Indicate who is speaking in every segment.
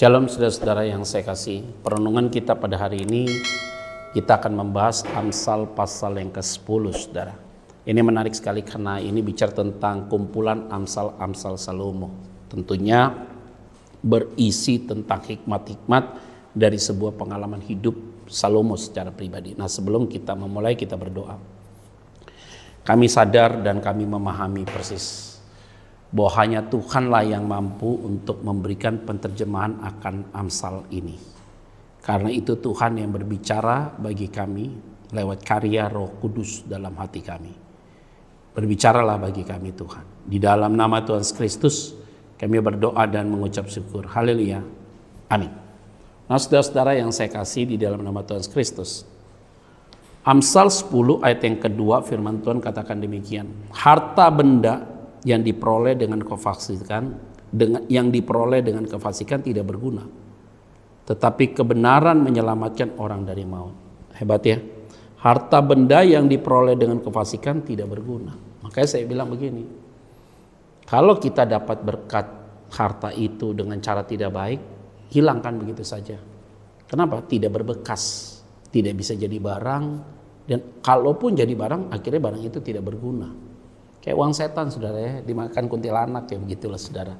Speaker 1: Shalom saudara-saudara yang saya kasih. Perenungan kita pada hari ini kita akan membahas Amsal pasal yang ke-10 saudara. Ini menarik sekali karena ini bicara tentang kumpulan Amsal-Amsal Salomo. Tentunya berisi tentang hikmat-hikmat dari sebuah pengalaman hidup Salomo secara pribadi. Nah sebelum kita memulai kita berdoa. Kami sadar dan kami memahami persis bahwa hanya Tuhanlah yang mampu untuk memberikan penterjemahan akan Amsal ini. Karena itu Tuhan yang berbicara bagi kami lewat karya Roh Kudus dalam hati kami. Berbicaralah bagi kami Tuhan. Di dalam nama Tuhan Kristus kami berdoa dan mengucap syukur. Haleluya. Amin. Nah saudara-saudara yang saya kasih di dalam nama Tuhan Kristus. Amsal 10 ayat yang kedua firman Tuhan katakan demikian. Harta benda yang diperoleh dengan kefasikan, dengan yang diperoleh dengan kefasikan tidak berguna. Tetapi kebenaran menyelamatkan orang dari maut. Hebat ya. Harta benda yang diperoleh dengan kefasikan tidak berguna. Makanya saya bilang begini. Kalau kita dapat berkat harta itu dengan cara tidak baik, hilangkan begitu saja. Kenapa? Tidak berbekas, tidak bisa jadi barang dan kalaupun jadi barang akhirnya barang itu tidak berguna. Kayak uang setan, saudara ya, dimakan kuntilanak ya begitulah, saudara.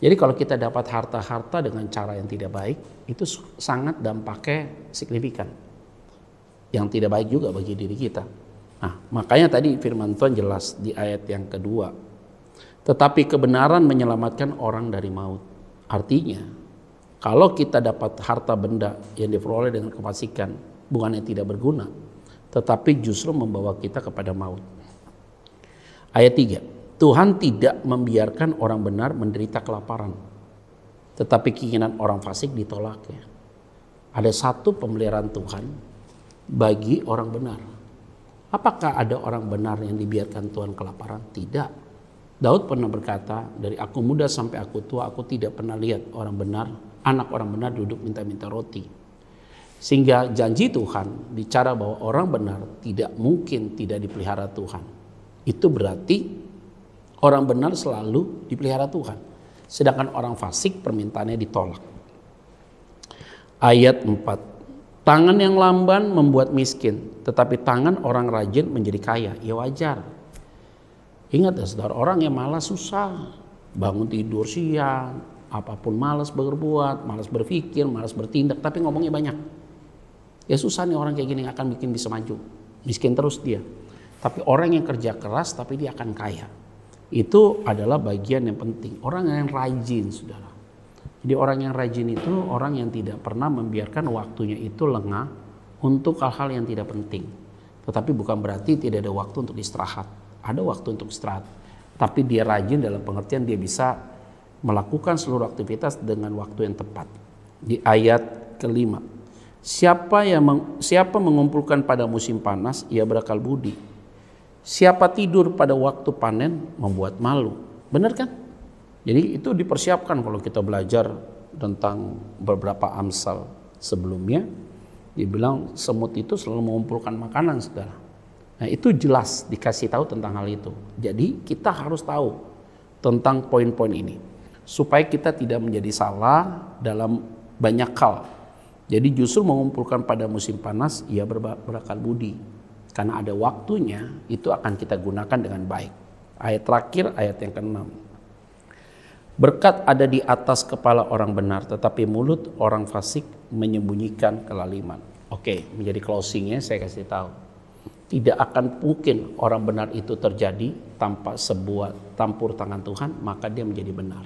Speaker 1: Jadi kalau kita dapat harta-harta dengan cara yang tidak baik, itu sangat dampaknya signifikan. Yang tidak baik juga bagi diri kita. Nah, makanya tadi firman Tuhan jelas di ayat yang kedua. Tetapi kebenaran menyelamatkan orang dari maut. Artinya, kalau kita dapat harta benda yang diperoleh dengan kefasikan, bukannya tidak berguna, tetapi justru membawa kita kepada maut. Ayat 3. Tuhan tidak membiarkan orang benar menderita kelaparan. Tetapi keinginan orang fasik ya. Ada satu pemeliharaan Tuhan bagi orang benar. Apakah ada orang benar yang dibiarkan Tuhan kelaparan? Tidak. Daud pernah berkata, dari aku muda sampai aku tua, aku tidak pernah lihat orang benar, anak orang benar duduk minta-minta roti. Sehingga janji Tuhan bicara bahwa orang benar tidak mungkin tidak dipelihara Tuhan itu berarti orang benar selalu dipelihara Tuhan. Sedangkan orang fasik permintaannya ditolak. Ayat 4. Tangan yang lamban membuat miskin, tetapi tangan orang rajin menjadi kaya. Ya wajar. Ingat ya saudara, orang yang malas susah. Bangun tidur siang, apapun malas berbuat, malas berpikir, malas bertindak, tapi ngomongnya banyak. Ya susah nih orang kayak gini akan bikin bisa maju. Miskin terus dia. Tapi orang yang kerja keras tapi dia akan kaya. Itu adalah bagian yang penting. Orang yang rajin, saudara. Jadi orang yang rajin itu orang yang tidak pernah membiarkan waktunya itu lengah untuk hal-hal yang tidak penting. Tetapi bukan berarti tidak ada waktu untuk istirahat. Ada waktu untuk istirahat. Tapi dia rajin dalam pengertian dia bisa melakukan seluruh aktivitas dengan waktu yang tepat. Di ayat kelima, siapa yang meng, siapa mengumpulkan pada musim panas, ia berakal budi Siapa tidur pada waktu panen membuat malu. Benar kan? Jadi itu dipersiapkan kalau kita belajar tentang beberapa amsal sebelumnya. Dibilang semut itu selalu mengumpulkan makanan, saudara. Nah itu jelas dikasih tahu tentang hal itu. Jadi kita harus tahu tentang poin-poin ini. Supaya kita tidak menjadi salah dalam banyak hal. Jadi justru mengumpulkan pada musim panas ia berakal budi karena ada waktunya, itu akan kita gunakan dengan baik. Ayat terakhir, ayat yang ke-6. Berkat ada di atas kepala orang benar, tetapi mulut orang fasik menyembunyikan kelaliman. Oke, menjadi closingnya saya kasih tahu. Tidak akan mungkin orang benar itu terjadi tanpa sebuah tampur tangan Tuhan, maka dia menjadi benar.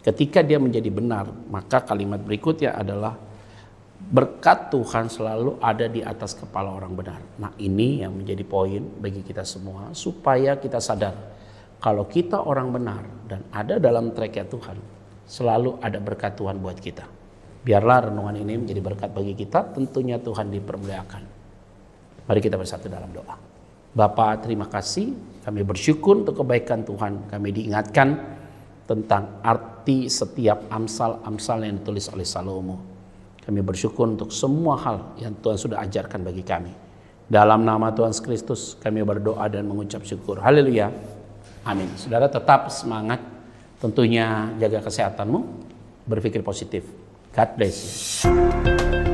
Speaker 1: Ketika dia menjadi benar, maka kalimat berikutnya adalah berkat Tuhan selalu ada di atas kepala orang benar. Nah, ini yang menjadi poin bagi kita semua supaya kita sadar kalau kita orang benar dan ada dalam treknya Tuhan, selalu ada berkat Tuhan buat kita. Biarlah renungan ini menjadi berkat bagi kita, tentunya Tuhan dipermuliakan. Mari kita bersatu dalam doa. Bapak terima kasih. Kami bersyukur untuk kebaikan Tuhan. Kami diingatkan tentang arti setiap amsal-amsal yang ditulis oleh Salomo kami bersyukur untuk semua hal yang Tuhan sudah ajarkan bagi kami. Dalam nama Tuhan Kristus kami berdoa dan mengucap syukur. Haleluya. Amin. Saudara tetap semangat. Tentunya jaga kesehatanmu. Berpikir positif. God bless you.